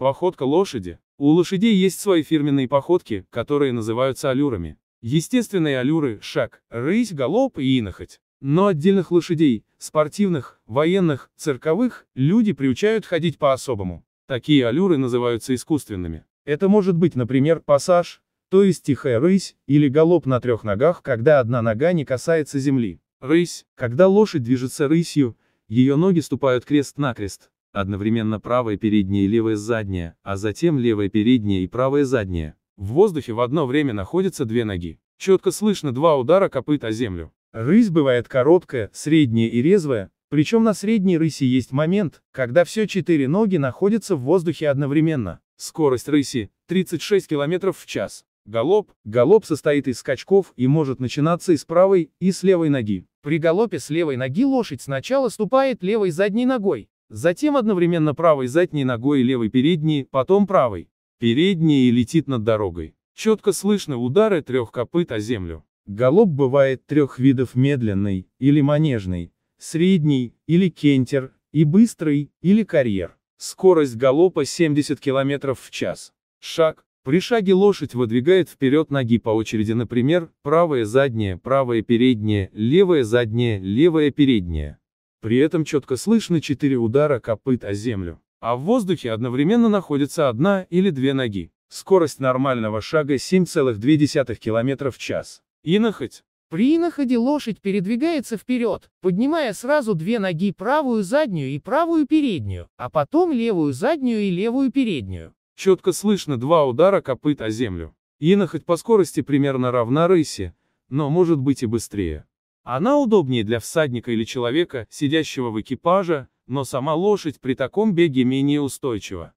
Походка лошади. У лошадей есть свои фирменные походки, которые называются аллюрами. Естественные аллюры – шаг, рысь, галоп и инохоть. Но отдельных лошадей, спортивных, военных, цирковых, люди приучают ходить по-особому. Такие аллюры называются искусственными. Это может быть, например, пассаж, то есть тихая рысь, или галоп на трех ногах, когда одна нога не касается земли. Рысь. Когда лошадь движется рысью, ее ноги ступают крест-накрест. Одновременно правое переднее и левое заднее, а затем левое переднее и правое заднее. В воздухе в одно время находятся две ноги. Четко слышно два удара копыт о землю. Рысь бывает короткая, средняя и резвая, причем на средней рыси есть момент, когда все четыре ноги находятся в воздухе одновременно. Скорость рыси – 36 км в час. Галоп. Галоп состоит из скачков и может начинаться и с правой, и с левой ноги. При галопе с левой ноги лошадь сначала ступает левой задней ногой, Затем одновременно правой задней ногой и левой передней, потом правой. Передней и летит над дорогой. Четко слышны удары трех копыт о землю. Голоп бывает трех видов медленный, или манежный, средний, или кентер, и быстрый, или карьер. Скорость галопа 70 км в час. Шаг. При шаге лошадь выдвигает вперед ноги по очереди, например, правая задняя, правая передняя, левая задняя, левая передняя. При этом четко слышно четыре удара копыт о землю. А в воздухе одновременно находится одна или две ноги. Скорость нормального шага 7,2 км в час. Иноходь. При иноходе лошадь передвигается вперед, поднимая сразу две ноги правую заднюю и правую переднюю, а потом левую заднюю и левую переднюю. Четко слышно два удара копыт о землю. Иноходь по скорости примерно равна рысе, но может быть и быстрее. Она удобнее для всадника или человека, сидящего в экипаже, но сама лошадь при таком беге менее устойчива.